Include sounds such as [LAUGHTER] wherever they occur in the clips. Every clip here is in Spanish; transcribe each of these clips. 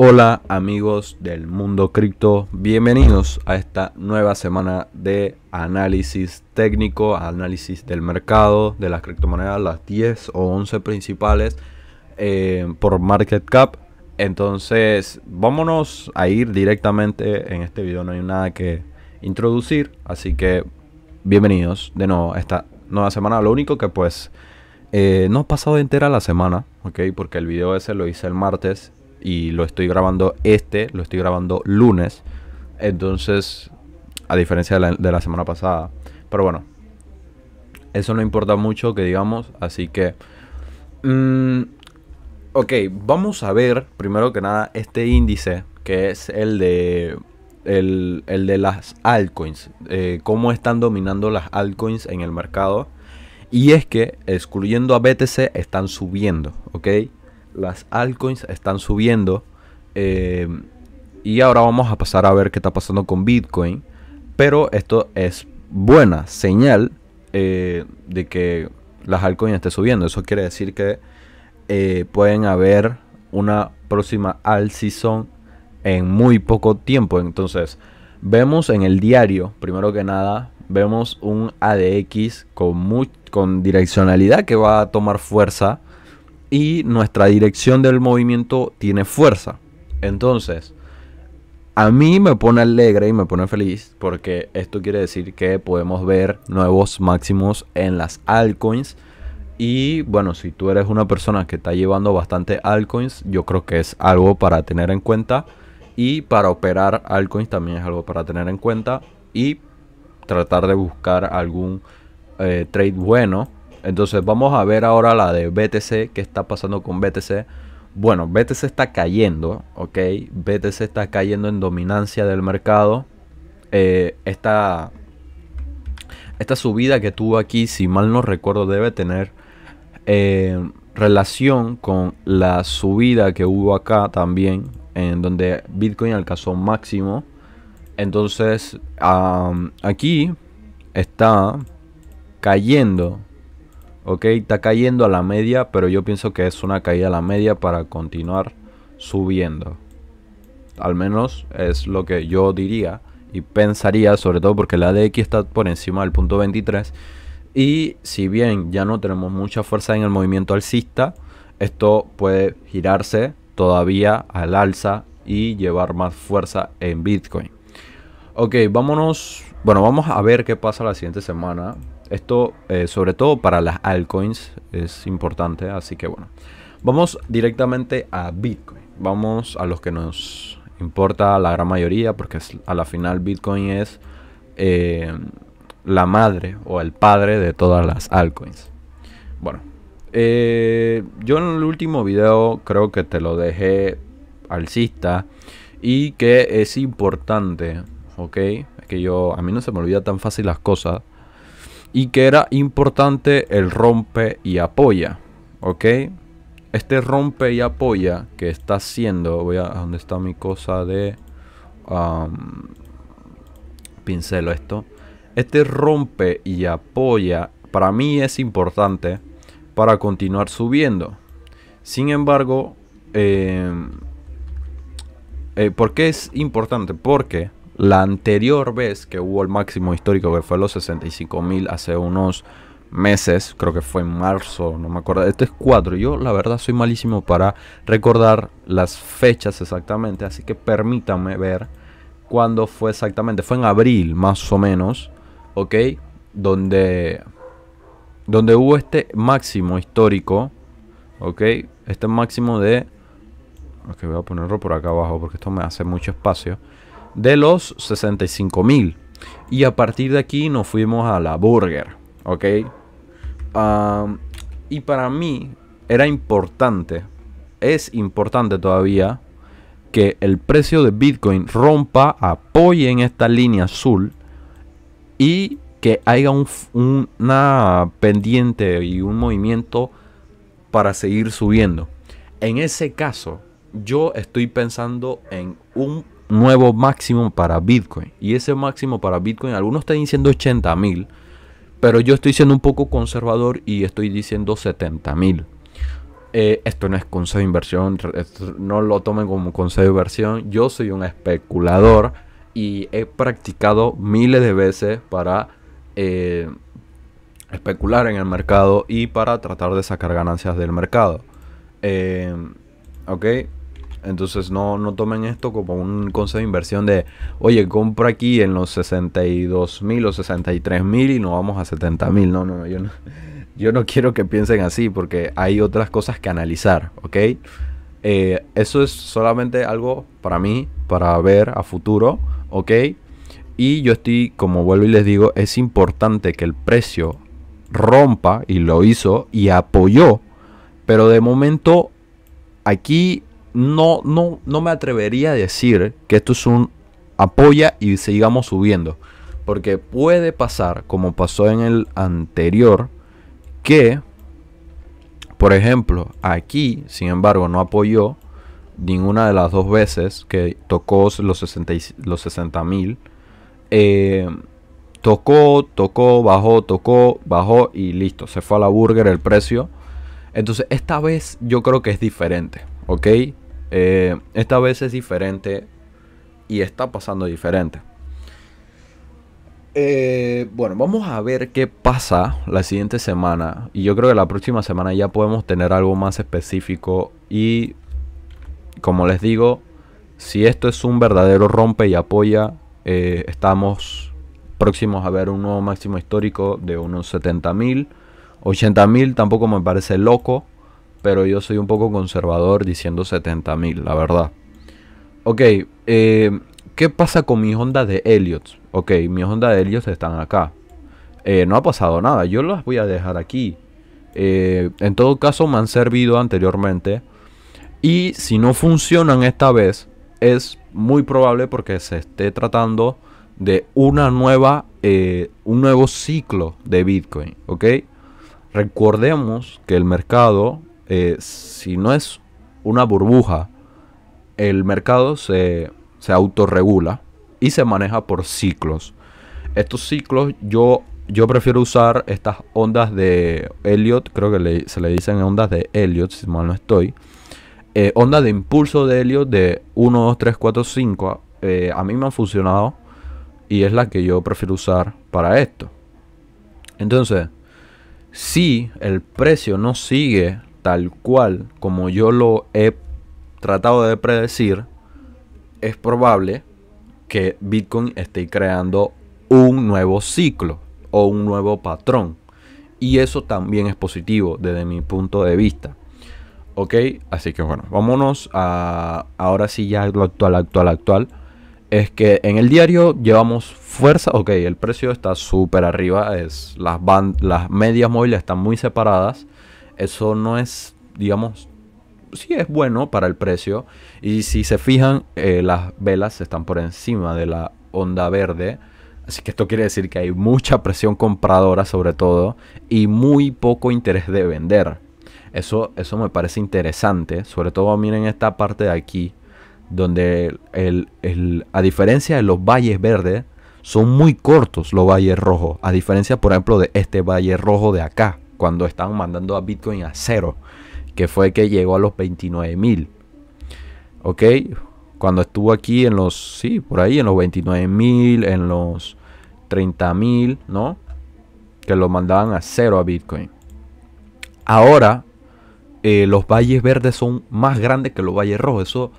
Hola amigos del mundo cripto, bienvenidos a esta nueva semana de análisis técnico, análisis del mercado, de las criptomonedas, las 10 o 11 principales eh, por market cap. Entonces, vámonos a ir directamente en este video, no hay nada que introducir, así que bienvenidos de nuevo a esta nueva semana. Lo único que pues eh, no ha pasado entera la semana, ok, porque el video ese lo hice el martes y lo estoy grabando este, lo estoy grabando lunes. Entonces, a diferencia de la, semana pasada. Pero bueno, eso no importa mucho que digamos, así que... Mm, ok, vamos a ver primero que nada este índice que es el de... El, de las altcoins, eh, cómo están dominando las altcoins en el mercado. Y es que, excluyendo a BTC, están subiendo, ¿ok? las altcoins están subiendo. Eh, y ahora vamos a pasar a ver qué está pasando con Bitcoin. Pero esto es buena señal eh, de que las altcoins estén subiendo. Eso quiere decir que eh, pueden haber una próxima alt season en muy poco tiempo. Entonces, vemos en el diario, primero que nada, vemos un ADX con, con direccionalidad que va a tomar fuerza y nuestra dirección del movimiento tiene fuerza. Entonces, a mí me pone alegre y me pone feliz porque esto quiere decir que podemos ver nuevos máximos en las altcoins. Y bueno, si tú eres una persona que está llevando bastante altcoins, yo creo que es algo para tener en cuenta. Y para operar altcoins también es algo para tener en cuenta. Y tratar de buscar algún eh, trade bueno entonces vamos a ver ahora la de BTC, qué está pasando con BTC. Bueno, BTC está cayendo, ¿ok? BTC está cayendo en dominancia del mercado. Eh, esta, subida que tuvo aquí, si mal no recuerdo, debe tener eh, relación con la subida que hubo acá también, en donde Bitcoin alcanzó máximo. Entonces, aquí está cayendo Ok, está cayendo a la media, pero yo pienso que es una caída a la media para continuar subiendo. Al menos es lo que yo diría y pensaría, sobre todo porque la DX está por encima del punto 23. Y si bien ya no tenemos mucha fuerza en el movimiento alcista, esto puede girarse todavía al alza y llevar más fuerza en Bitcoin. Ok, vámonos bueno, vamos a ver qué pasa la siguiente semana. Esto, eh, sobre todo para las altcoins, es importante. Así que bueno, vamos directamente a Bitcoin. Vamos a los que nos importa la gran mayoría, porque a la final Bitcoin es eh, la madre o el padre de todas las altcoins. Bueno, eh, yo en el último video creo que te lo dejé alcista y que es importante, ¿ok? que yo, a mí no se me olvida tan fácil las cosas, y que era importante el rompe y apoya, ¿ok? Este rompe y apoya que está haciendo, voy a, donde está mi cosa de pincel pincelo esto? Este rompe y apoya para mí es importante para continuar subiendo. Sin embargo, em, eh, ¿por qué es importante? Porque la anterior vez que hubo el máximo histórico, que fue los 65.000 mil hace unos meses, creo que fue en marzo, no me acuerdo, este es 4. Yo la verdad soy malísimo para recordar las fechas exactamente, así que permítanme ver cuándo fue exactamente. Fue en abril más o menos, ¿ok? Donde, donde hubo este máximo histórico, ¿ok? Este máximo de... Ok, voy a ponerlo por acá abajo porque esto me hace mucho espacio de los 65 mil. Y a partir de aquí nos fuimos a la burger, ¿ok? y para mí era importante, es importante todavía, que el precio de Bitcoin rompa, apoye en esta línea azul y que haya una pendiente y un movimiento para seguir subiendo. En ese caso, yo estoy pensando en un nuevo máximo para Bitcoin. Y ese máximo para Bitcoin, algunos están diciendo 80.000 mil, pero yo estoy siendo un poco conservador y estoy diciendo 70.000 eh, esto no es consejo de inversión, no lo tomen como consejo de inversión. Yo soy un especulador y he practicado miles de veces para eh, especular en el mercado y para tratar de sacar ganancias del mercado. Eh, ok, entonces no, no tomen esto como un consejo de inversión de, oye, compra aquí en los 62 mil o 63 mil y nos vamos a 70 mil. No, no, yo no, yo no quiero que piensen así porque hay otras cosas que analizar, ¿ok? Eh, eso es solamente algo para mí, para ver a futuro, ¿ok? Y yo estoy, como vuelvo y les digo, es importante que el precio rompa, y lo hizo, y apoyó, pero de momento aquí no, no, no me atrevería a decir que esto es un apoya y sigamos subiendo. Porque puede pasar, como pasó en el anterior, que, por ejemplo, aquí, sin embargo, no apoyó ninguna de las dos veces que tocó los 60 los mil. Eh, tocó, tocó, bajó, tocó, bajó y listo. Se fue a la burger el precio. Entonces, esta vez yo creo que es diferente, ¿ok? Eh, esta vez es diferente y está pasando diferente. Eh, bueno, vamos a ver qué pasa la siguiente semana. Y yo creo que la próxima semana ya podemos tener algo más específico. Y como les digo, si esto es un verdadero rompe y apoya, eh, estamos próximos a ver un nuevo máximo histórico de unos 70.000 80.000 tampoco me parece loco pero yo soy un poco conservador diciendo 70.000 la verdad. Ok, eh, ¿qué pasa con mis ondas de Elliot? Ok, mis ondas de Elliot están acá. Eh, no ha pasado nada, yo las voy a dejar aquí. Eh, en todo caso me han servido anteriormente. Y si no funcionan esta vez, es muy probable porque se esté tratando de una nueva, un nuevo ciclo de Bitcoin, ¿ok? Recordemos que el mercado eh, si no es una burbuja, el mercado se, autorregula y se maneja por ciclos. Estos ciclos yo, yo prefiero usar estas ondas de Elliot, creo que se le dicen ondas de Elliot, si mal no estoy. Eh, ondas de impulso de Elliot de 1, 2, 3, 4, 5. a mí me han funcionado y es la que yo prefiero usar para esto. Entonces, si el precio no sigue tal cual como yo lo he tratado de predecir, es probable que Bitcoin esté creando un nuevo ciclo o un nuevo patrón. Y eso también es positivo desde mi punto de vista. Ok, así que bueno, vámonos a ahora sí ya lo actual, actual, actual. Es que en el diario llevamos fuerza. Ok, el precio está súper arriba. Es, las, las medias móviles están muy separadas. Eso no es, digamos, sí es bueno para el precio. Y si se fijan, eh, las velas están por encima de la onda verde. Así que esto quiere decir que hay mucha presión compradora sobre todo y muy poco interés de vender. Eso, eso me parece interesante. Sobre todo miren esta parte de aquí. Donde el, a diferencia de los valles verdes, son muy cortos los valles rojos. A diferencia, por ejemplo, de este valle rojo de acá cuando estaban mandando a Bitcoin a cero, que fue que llegó a los 29 mil. ¿Ok? Cuando estuvo aquí en los, sí, por ahí, en los 29 mil, en los 30.000 mil, ¿no? Que lo mandaban a cero a Bitcoin. Ahora, eh, los valles verdes son más grandes que los valles rojos. Eso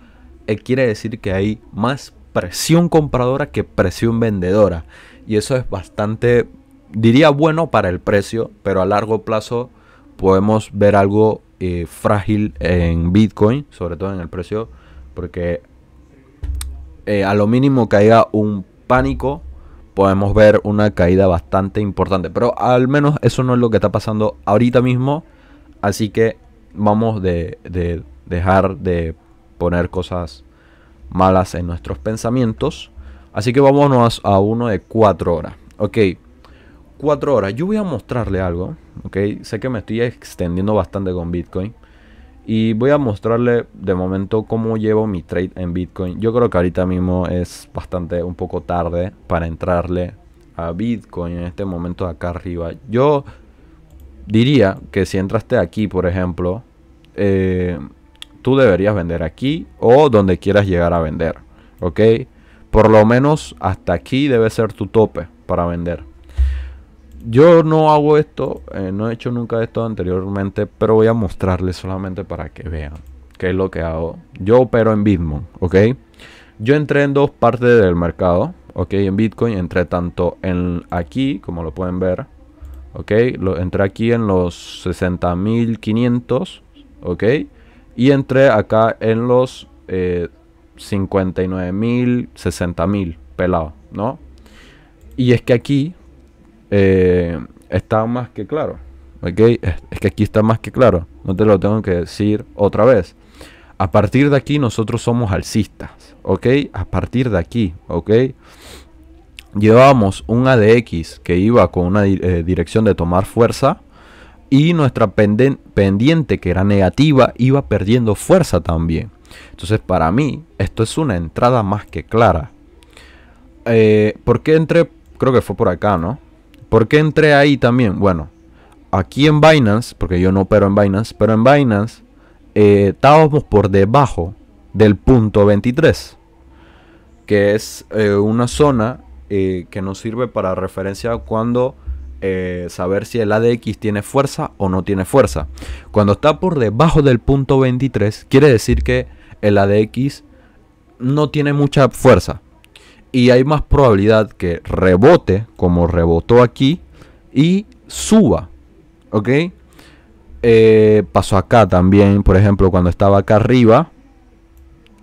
eh, quiere decir que hay más presión compradora que presión vendedora. Y eso es bastante diría bueno para el precio, pero a largo plazo podemos ver algo eh, frágil en Bitcoin, sobre todo en el precio, porque eh, a lo mínimo caiga un pánico, podemos ver una caída bastante importante. Pero al menos eso no es lo que está pasando ahorita mismo, así que vamos de, de dejar de poner cosas malas en nuestros pensamientos. Así que vámonos a uno de cuatro horas. Ok cuatro horas. Yo voy a mostrarle algo, ¿ok? Sé que me estoy extendiendo bastante con Bitcoin. Y voy a mostrarle de momento cómo llevo mi trade en Bitcoin. Yo creo que ahorita mismo es bastante un poco tarde para entrarle a Bitcoin en este momento acá arriba. Yo diría que si entraste aquí, por ejemplo, eh, tú deberías vender aquí o donde quieras llegar a vender. ¿Ok? Por lo menos hasta aquí debe ser tu tope para vender yo no hago esto, eh, no he hecho nunca esto anteriormente, pero voy a mostrarles solamente para que vean qué es lo que hago. Yo opero en Bitmon, ¿ok? Yo entré en dos partes del mercado, ¿ok? En Bitcoin entré tanto en aquí, como lo pueden ver, ¿ok? entré aquí en los 60.500, ¿ok? Y entré acá en los eh, 59.000, 60.000, pelado, ¿no? Y es que aquí eh, está más que claro. ¿Ok? Es que aquí está más que claro. No te lo tengo que decir otra vez. A partir de aquí nosotros somos alcistas. ¿Ok? A partir de aquí. ¿Ok? Llevábamos un ADX que iba con una eh, dirección de tomar fuerza. Y nuestra pendiente que era negativa iba perdiendo fuerza también. Entonces para mí esto es una entrada más que clara. Eh, ¿Por qué entré? Creo que fue por acá, ¿no? ¿Por qué entré ahí también? Bueno, aquí en Binance, porque yo no opero en Binance, pero en Binance eh, estábamos por debajo del punto 23, que es eh, una zona eh, que nos sirve para referencia cuando saber si el ADX tiene fuerza o no tiene fuerza. Cuando está por debajo del punto 23, quiere decir que el ADX no tiene mucha fuerza y hay más probabilidad que rebote como rebotó aquí y suba. ¿Ok? Eh, pasó acá también, por ejemplo, cuando estaba acá arriba,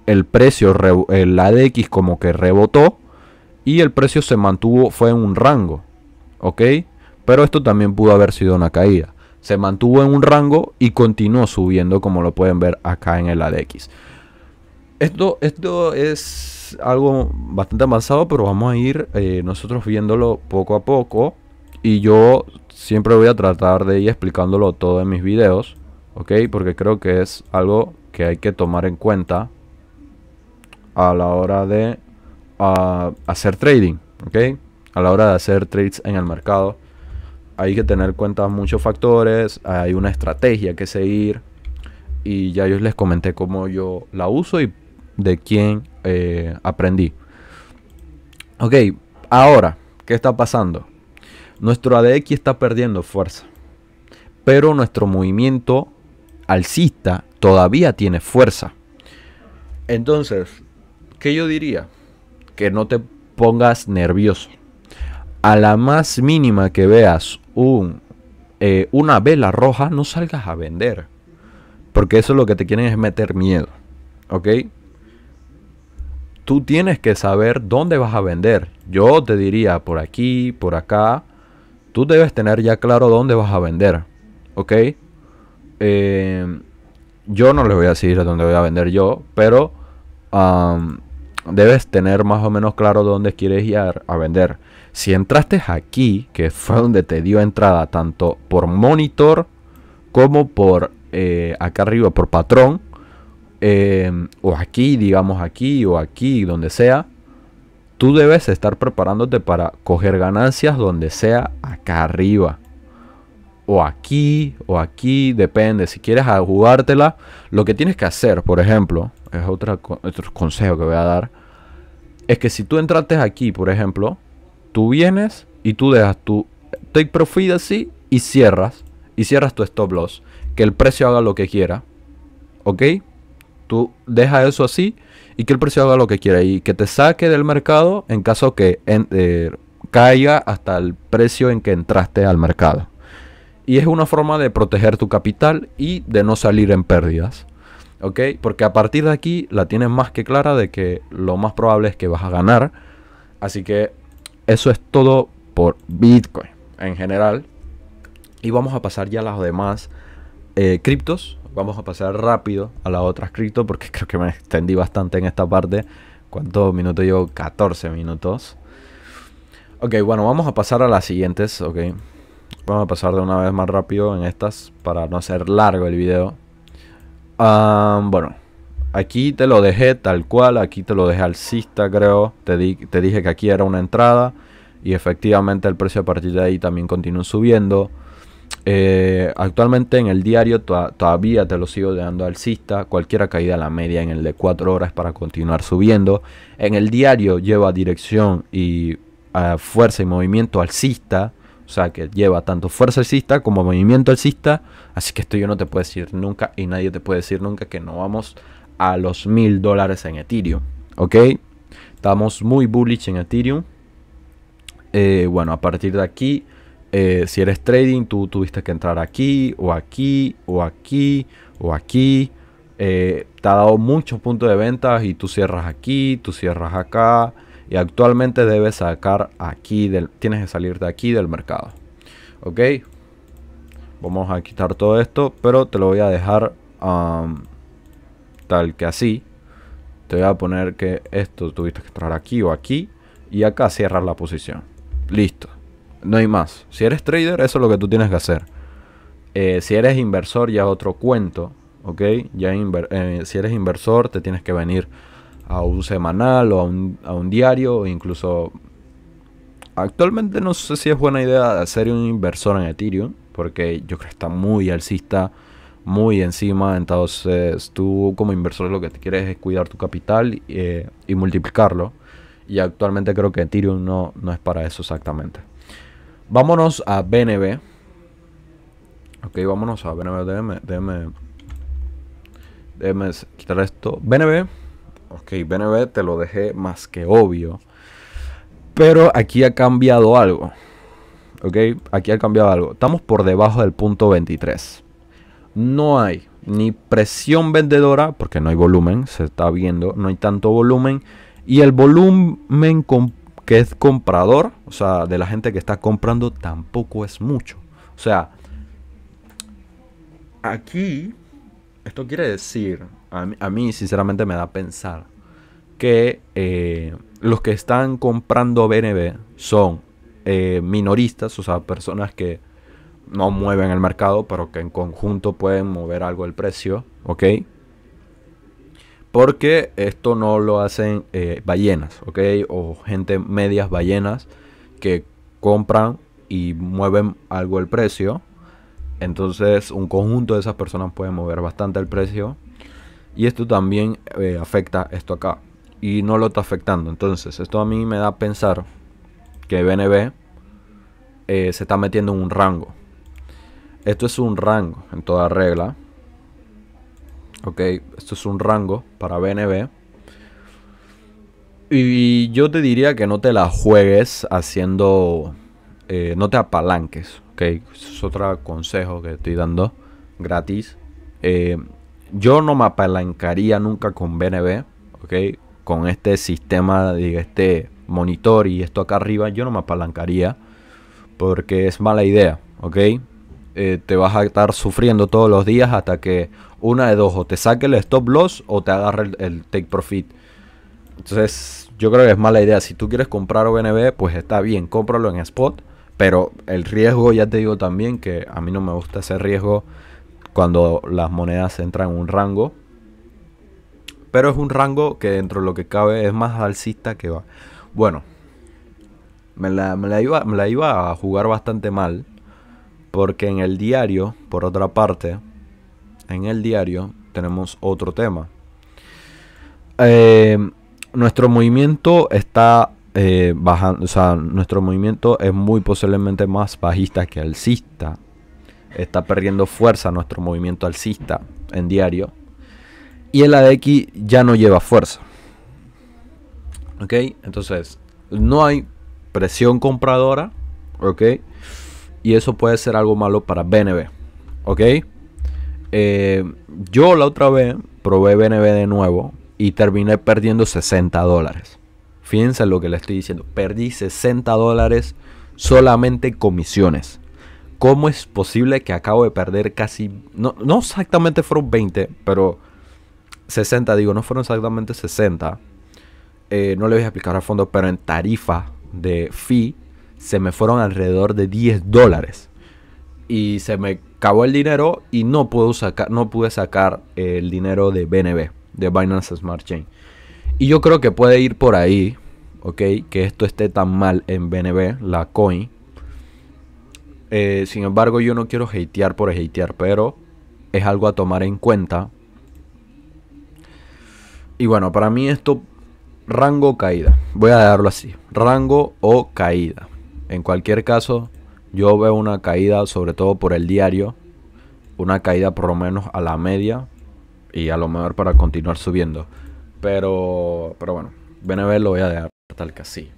el precio, el ADX como que rebotó y el precio se mantuvo, fue en un rango. ¿Ok? Pero esto también pudo haber sido una caída. Se mantuvo en un rango y continuó subiendo como lo pueden ver acá en el ADX. Esto, esto es algo bastante avanzado, pero vamos a ir eh, nosotros viéndolo poco a poco. Y yo siempre voy a tratar de ir explicándolo todo en mis videos, ¿ok? Porque creo que es algo que hay que tomar en cuenta a la hora de ah, hacer trading, ¿ok? A la hora de hacer trades en el mercado. Hay que tener en cuenta muchos factores, hay una estrategia que seguir. Y ya yo les comenté cómo yo la uso y de quien eh, aprendí. Ok, ahora, ¿qué está pasando? Nuestro ADX está perdiendo fuerza, pero nuestro movimiento alcista todavía tiene fuerza. Entonces, ¿qué yo diría? Que no te pongas nervioso. A la más mínima que veas un, eh, una vela roja, no salgas a vender. Porque eso es lo que te quieren es meter miedo. ¿Ok? tú tienes que saber dónde vas a vender. Yo te diría por aquí, por acá. Tú debes tener ya claro dónde vas a vender. ¿Ok? Em, yo no les voy a decir dónde voy a vender yo, pero debes tener más o menos claro dónde quieres ir a, vender. Si entraste aquí, que fue donde te dio entrada tanto por monitor como por eh, acá arriba, por patrón, eh, o aquí, digamos aquí, o aquí, donde sea, tú debes estar preparándote para coger ganancias donde sea acá arriba. O aquí, o aquí, depende. Si quieres jugártela, lo que tienes que hacer, por ejemplo, es otro consejo que voy a dar. Es que si tú entraste aquí, por ejemplo, tú vienes y tú dejas tu take profit así y cierras. Y cierras tu stop loss. Que el precio haga lo que quiera. ¿Ok? Tú deja eso así y que el precio haga lo que quiera y que te saque del mercado en caso que eh, caiga hasta el precio en que entraste al mercado. Y es una forma de proteger tu capital y de no salir en pérdidas. ¿Ok? Porque a partir de aquí la tienes más que clara de que lo más probable es que vas a ganar. Así que eso es todo por Bitcoin en general. Y vamos a pasar ya a las demás eh, criptos, vamos a pasar rápido a la otra cripto porque creo que me extendí bastante en esta parte. ¿Cuántos minutos llevo? 14 minutos. Ok, bueno, vamos a pasar a las siguientes, ok. Vamos a pasar de una vez más rápido en estas para no hacer largo el video. bueno, aquí te lo dejé tal cual, aquí te lo dejé alcista creo. Te, te dije que aquí era una entrada y efectivamente el precio a partir de ahí también continúa subiendo. Eh, actualmente en el diario todavía te lo sigo dando alcista. Cualquiera caída a la media en el de 4 horas para continuar subiendo. En el diario lleva dirección y eh, fuerza y movimiento alcista. O sea que lleva tanto fuerza alcista como movimiento alcista. Así que esto yo no te puedo decir nunca y nadie te puede decir nunca que no vamos a los mil dólares en Ethereum. ¿Ok? Estamos muy bullish en Ethereum. Eh, bueno, a partir de aquí eh, si eres trading, tú tuviste que entrar aquí o aquí o aquí o aquí. Eh, te ha dado muchos puntos de ventas y tú cierras aquí, tú cierras acá. Y actualmente debes sacar aquí, del, tienes que salir de aquí del mercado. Ok, vamos a quitar todo esto, pero te lo voy a dejar um, tal que así. Te voy a poner que esto tuviste que entrar aquí o aquí y acá cierras la posición. Listo no hay más. Si eres trader, eso es lo que tú tienes que hacer. Eh, si eres inversor, ya es otro cuento, ¿ok? Ya eh, si eres inversor, te tienes que venir a un semanal o a un, diario, o incluso... Actualmente no sé si es buena idea hacer un inversor en Ethereum, porque yo creo que está muy alcista, muy encima, entonces tú como inversor lo que te quieres es cuidar tu capital eh, y multiplicarlo. Y actualmente creo que Ethereum no, no es para eso exactamente. Vámonos a BNB. Ok, vámonos a BNB. Déjeme, déjeme, quitar esto. BNB. Ok, BNB te lo dejé más que obvio. Pero aquí ha cambiado algo. Ok, aquí ha cambiado algo. Estamos por debajo del punto 23. No hay ni presión vendedora, porque no hay volumen, se está viendo, no hay tanto volumen. Y el volumen con que es comprador, o sea, de la gente que está comprando, tampoco es mucho. O sea, aquí, esto quiere decir, a mí, sinceramente me da a pensar, que eh, los que están comprando BNB son eh, minoristas, o sea, personas que no mueven el mercado, pero que en conjunto pueden mover algo el precio, ¿ok? Porque esto no lo hacen eh, ballenas, ¿ok? O gente medias ballenas que compran y mueven algo el precio. Entonces un conjunto de esas personas puede mover bastante el precio. Y esto también eh, afecta esto acá. Y no lo está afectando. Entonces esto a mí me da a pensar que BNB eh, se está metiendo en un rango. Esto es un rango en toda regla. Ok, esto es un rango para BNB. Y yo te diría que no te la juegues haciendo... Eh, no te apalanques, ok. es otro consejo que estoy dando gratis. Eh, yo no me apalancaría nunca con BNB, ok. Con este sistema, de este monitor y esto acá arriba, yo no me apalancaría. Porque es mala idea, ok. Eh, te vas a estar sufriendo todos los días hasta que una de dos, o te saque el stop loss o te agarre el, take profit. Entonces, yo creo que es mala idea. Si tú quieres comprar ONB, pues está bien, cómpralo en spot. Pero el riesgo, ya te digo también que a mí no me gusta ese riesgo cuando las monedas entran en un rango. Pero es un rango que dentro de lo que cabe es más alcista que va. Bueno, la, iba, me la iba a jugar bastante mal. Porque en el diario, por otra parte, en el diario tenemos otro tema. Eh, nuestro movimiento está eh, bajando, o sea, nuestro movimiento es muy posiblemente más bajista que alcista. Está perdiendo fuerza nuestro movimiento alcista en diario. Y el ADX ya no lleva fuerza. ¿Ok? Entonces, no hay presión compradora. ¿Ok? Y eso puede ser algo malo para BNB. ¿Ok? Eh, yo la otra vez probé BNB de nuevo y terminé perdiendo 60 dólares. Fíjense lo que le estoy diciendo. Perdí 60 dólares solamente en comisiones. ¿Cómo es posible que acabo de perder casi... No, exactamente fueron 20, pero 60, digo, no fueron exactamente 60. Eh, no le voy a explicar a fondo, pero en tarifa de fee se me fueron alrededor de 10 dólares. Y se me acabó el dinero y no, puedo no pude sacar eh, el dinero de BNB, de Binance Smart Chain. Y yo creo que puede ir por ahí, ¿ok? Que esto esté tan mal en BNB, la coin. Eh, sin embargo, yo no quiero hatear por hatear, pero es algo a tomar en cuenta. Y bueno, para mí esto, rango caída. Voy a darlo así, rango o caída. En cualquier caso, yo veo una caída, sobre todo por el diario, una caída por lo menos a la media y a lo mejor para continuar subiendo. Pero, pero bueno, BNB lo voy a dejar tal que así.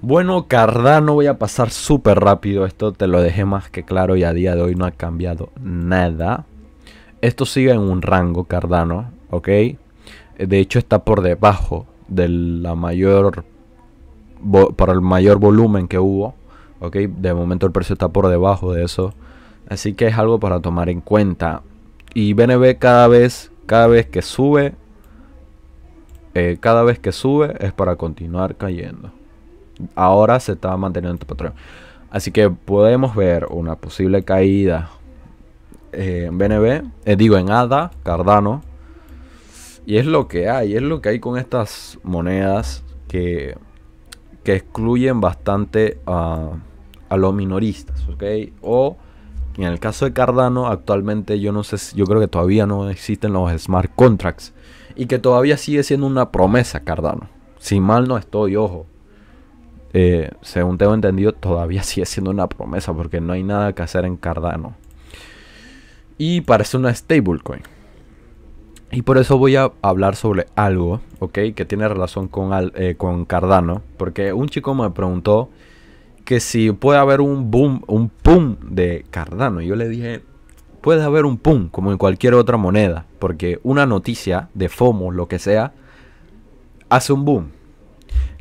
Bueno, Cardano, voy a pasar súper rápido. Esto te lo dejé más que claro y a día de hoy no ha cambiado nada. Esto sigue en un rango Cardano, ¿ok? De hecho está por debajo de la mayor para el mayor volumen que hubo. ¿ok? De momento el precio está por debajo de eso. Así que es algo para tomar en cuenta. Y BNB cada vez, cada vez que sube, eh, cada vez que sube es para continuar cayendo. Ahora se está manteniendo tu este patrón. Así que podemos ver una posible caída eh, en BNB, eh, digo en ADA, Cardano. Y es lo que hay, es lo que hay con estas monedas que que excluyen bastante a, los minoristas, O en el caso de Cardano, actualmente yo no sé, yo creo que todavía no existen los smart contracts y que todavía sigue siendo una promesa Cardano. Si mal no estoy, ojo, eh, según tengo entendido, todavía [LAUGHS] sigue siendo una promesa porque no hay nada que hacer en Cardano. Y parece una stablecoin. Y por eso voy a hablar sobre algo, ¿ok? Que tiene relación con, eh, con Cardano. Porque un chico me preguntó que si puede haber un boom, un pum de Cardano. Y yo le dije, puede haber un pum, como en cualquier otra moneda. Porque una noticia de FOMO, lo que sea, hace un boom.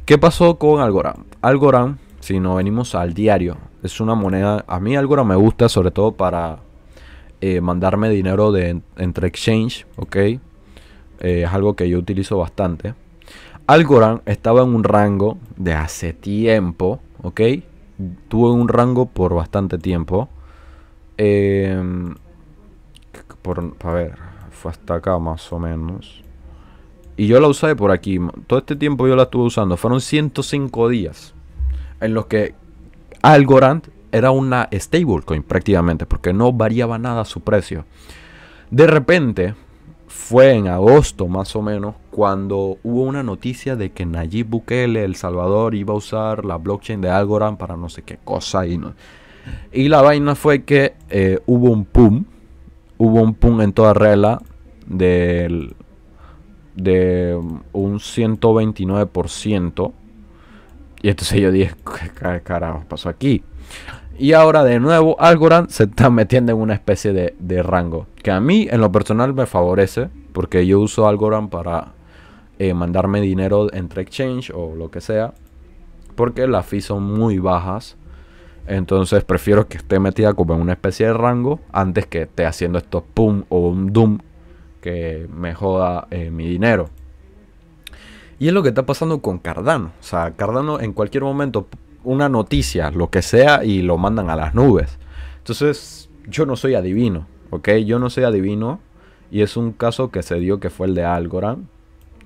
¿Qué pasó con Algorand? Algorand, si no venimos al diario, es una moneda. A mí Algorand me gusta, sobre todo para eh, mandarme dinero de, entre exchange, ¿ok? Eh, es algo que yo utilizo bastante. Algorand estaba en un rango de hace tiempo, ¿ok? Tuve un rango por bastante tiempo. Em, por, a ver, fue hasta acá más o menos. Y yo la usé por aquí. Todo este tiempo yo la estuve usando. Fueron 105 días en los que Algorand era una stablecoin prácticamente, porque no variaba nada su precio. De repente, fue en agosto más o menos, cuando hubo una noticia de que Nayib Bukele, El Salvador, iba a usar la blockchain de Algorand para no sé qué cosa. Y, no. y la vaina fue que eh, hubo un pum, hubo un pum en toda regla del, de un 129%. Y entonces yo dije, ¿qué carajo pasó aquí? Y ahora de nuevo Algorand se está metiendo en una especie de, rango. Que a mí en lo personal me favorece. Porque yo uso Algorand para eh, mandarme dinero entre exchange o lo que sea. Porque las fees son muy bajas. Entonces prefiero que esté metida como en una especie de rango. Antes que esté haciendo estos pum o un doom. Que me joda eh, mi dinero. Y es lo que está pasando con Cardano. O sea, Cardano en cualquier momento una noticia, lo que sea, y lo mandan a las nubes. Entonces, yo no soy adivino, ¿ok? Yo no soy adivino. Y es un caso que se dio que fue el de Algorand.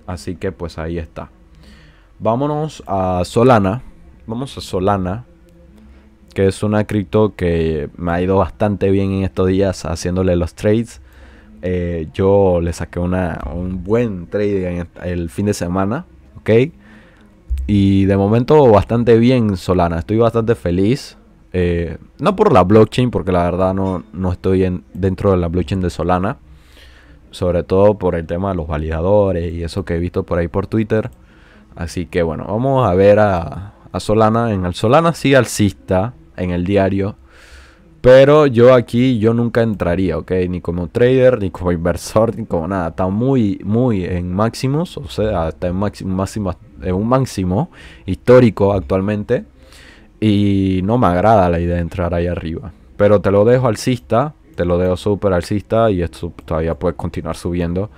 Así que pues ahí está. Vámonos a Solana. Vamos a Solana. Que es una cripto que me ha ido bastante bien en estos días haciéndole los trades. Eh, yo le saqué una, un buen trade el fin de semana. ¿Ok? Y de momento bastante bien Solana, estoy bastante feliz. Eh, no por la blockchain, porque la verdad no, no estoy dentro de la blockchain de Solana. Sobre todo por el tema de los validadores y eso que he visto por ahí por Twitter. Así que bueno, vamos a ver a, Solana. En el Solana sí alcista en el diario. Pero yo aquí yo nunca entraría, ¿ok? Ni como trader, ni como [LAUGHS] inversor, ni como nada. Está muy, muy en máximos. O sea, está en máximo, hasta un máximo histórico actualmente. Y no me agrada la idea de entrar ahí arriba. Pero te lo dejo alcista, te lo dejo súper alcista y esto todavía puedes continuar subiendo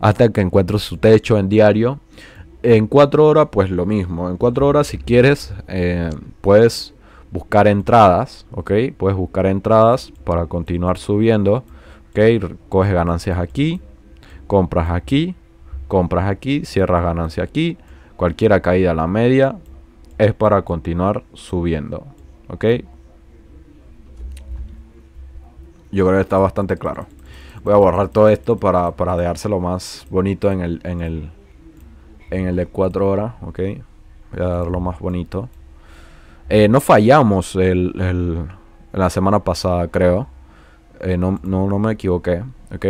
hasta que encuentres su techo en diario. En 4 horas, pues lo mismo. En 4 horas, si quieres, eh, puedes buscar entradas, ¿ok? Puedes buscar entradas para continuar subiendo, ¿ok? Coges ganancias aquí, compras aquí, compras aquí, cierras ganancias aquí, Cualquiera caída a la media es para continuar subiendo. ¿Ok? Yo creo que está bastante claro. Voy a borrar todo esto para, para dejárselo más bonito en el, en el, en el de 4 horas. ¿Ok? Voy a lo más bonito. Eh, no fallamos el, la semana pasada, creo. Eh, no, no, no me equivoqué. ¿Ok?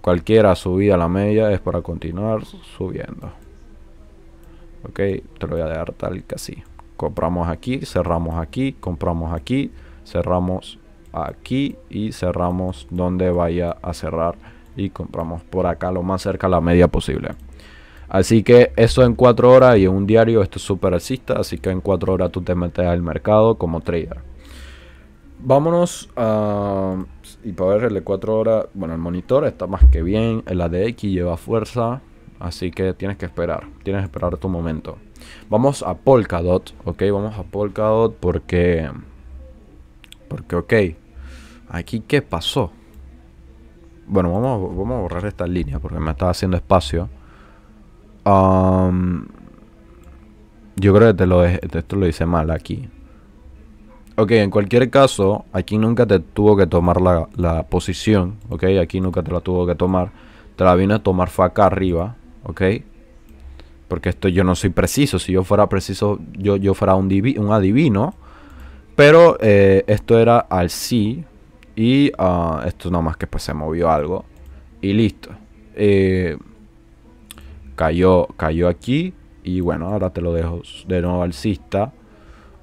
Cualquiera subida a la media es para continuar subiendo ok te lo voy a dejar tal que así compramos aquí cerramos aquí compramos aquí cerramos aquí y cerramos donde vaya a cerrar y compramos por acá lo más cerca a la media posible así que eso en 4 horas y en un diario esto es súper exista. así que en 4 horas tú te metes al mercado como trader vámonos a y para ver el de 4 horas bueno el monitor está más que bien el ADX lleva fuerza Así que tienes que esperar, tienes que esperar tu momento. Vamos a Polkadot, ok, vamos a Polkadot porque... Porque, ok, aquí qué pasó. Bueno, vamos, a borrar esta línea porque me estaba haciendo espacio. yo creo que te lo, esto lo hice mal aquí. Ok, en cualquier caso, aquí nunca te tuvo que tomar la, la posición, ok, aquí nunca te la tuvo que tomar. Te la vino a tomar Faca acá arriba, ¿ok? Porque esto yo no soy preciso. Si yo fuera preciso, yo, yo fuera un, un adivino. Pero eh, esto era al sí. Y ah, esto nada más que pues se movió algo. Y listo. Eh, cayó, cayó aquí. Y bueno, ahora te lo dejo de nuevo alcista.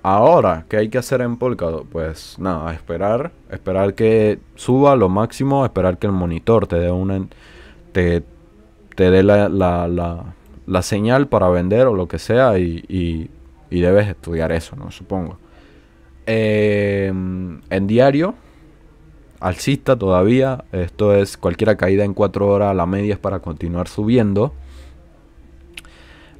Ahora, ¿qué hay que hacer en Polcado, Pues nada, esperar. Esperar que suba lo máximo. Esperar que el monitor te dé una, te, te dé la, señal para vender o lo que sea y, debes estudiar eso, ¿no? Supongo. Eh, en diario, alcista todavía, esto es cualquiera caída en 4 horas, la media es para continuar subiendo.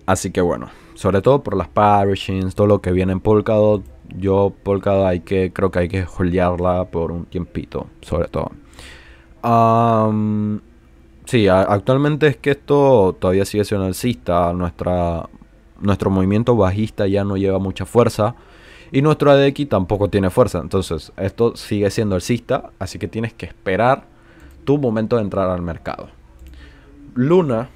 Así que bueno, sobre todo por las parishings, todo lo que viene en Polkadot, yo Polkadot hay que, creo que hay que holdearla por un tiempito, sobre todo. Sí, actualmente es que esto todavía sigue siendo alcista. Nuestra, nuestro movimiento bajista ya no lleva mucha fuerza. Y nuestro ADX tampoco tiene fuerza. Entonces, esto sigue siendo alcista. Así que tienes que esperar tu momento de entrar al mercado. Luna.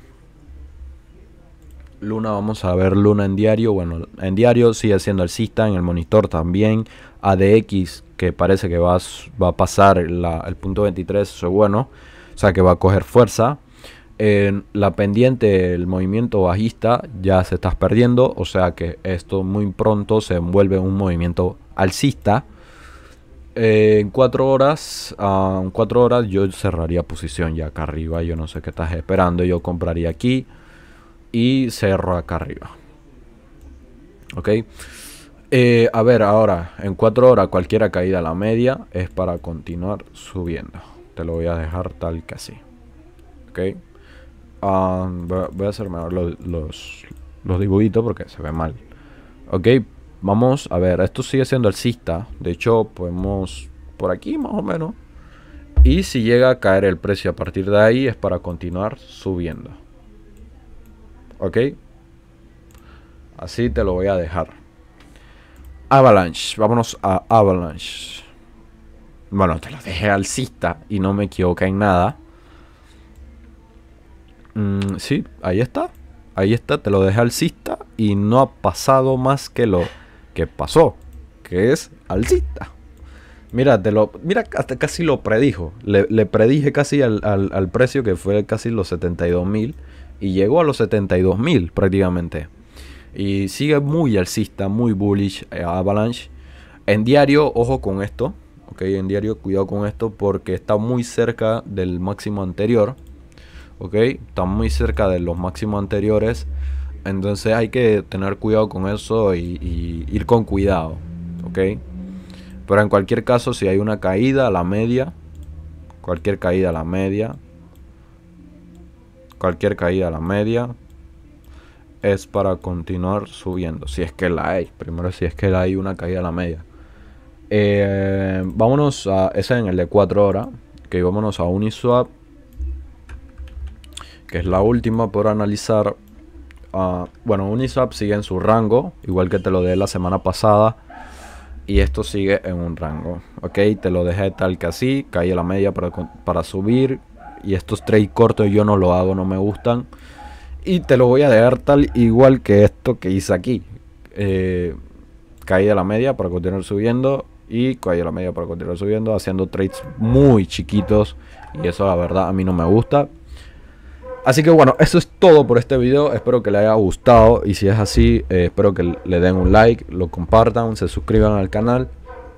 Luna, vamos a ver Luna en diario. Bueno, en diario sigue siendo alcista. En el monitor también. ADX, que parece que va, va a pasar el punto 23. Eso es bueno o sea que va a coger fuerza. En la pendiente, el movimiento bajista ya se está perdiendo, o sea que esto muy pronto se envuelve un movimiento alcista. Eh, en cuatro horas, ah, en 4 horas yo cerraría posición ya acá arriba, yo no sé qué estás esperando, yo compraría aquí y cerro acá arriba. ¿Ok? Eh, a ver, ahora, en cuatro horas cualquiera caída a la media es para continuar subiendo te lo voy a dejar tal que así. Ok. Ah, voy a hacer los, los, dibujitos porque se ve mal. Ok, vamos a ver. Esto sigue siendo alcista. De hecho, podemos por aquí más o menos. Y si llega a caer el precio a partir de ahí es para continuar subiendo. Ok. Así te lo voy a dejar. Avalanche. Vámonos a Avalanche. Bueno, te lo dejé alcista y no me equivoqué en nada. Mm, sí, ahí está. Ahí está, te lo dejé alcista y no ha pasado más que lo que pasó, que es alcista. Mira, te lo, mira, hasta casi lo predijo. Le, predije casi al, al, precio que fue casi los 72 mil y llegó a los 72 mil prácticamente. Y sigue muy alcista, muy bullish eh, Avalanche. En diario, ojo con esto, en diario, cuidado con esto porque está muy cerca del máximo anterior, ok, está muy cerca de los máximos anteriores, entonces hay que tener cuidado con eso y, y ir con cuidado, ok. Pero en cualquier caso, si hay una caída a la media, cualquier caída a la media, cualquier caída a la media, es para continuar subiendo. Si es que la hay, primero si es que la hay una caída a la media. Eh, vámonos a. Ese en el de 4 horas. Que vámonos a Uniswap. Que es la última por analizar. Ah, bueno, Uniswap sigue en su rango. Igual que te lo de la semana pasada. Y esto sigue en un rango. Ok, te lo dejé tal que así. Caí a la media para, subir. Y estos trades cortos yo no lo hago, no me gustan. Y te lo voy a dejar tal igual que esto que hice aquí. Eh, a la media para continuar subiendo y cayó la media para continuar subiendo, haciendo trades muy chiquitos y eso la verdad a mí no me gusta. Así que bueno, eso es todo por este video, espero que les haya gustado y si es así, eh, espero que le den un like, lo compartan, se suscriban al canal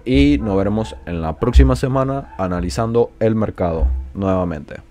y nos veremos en la próxima semana analizando el mercado nuevamente.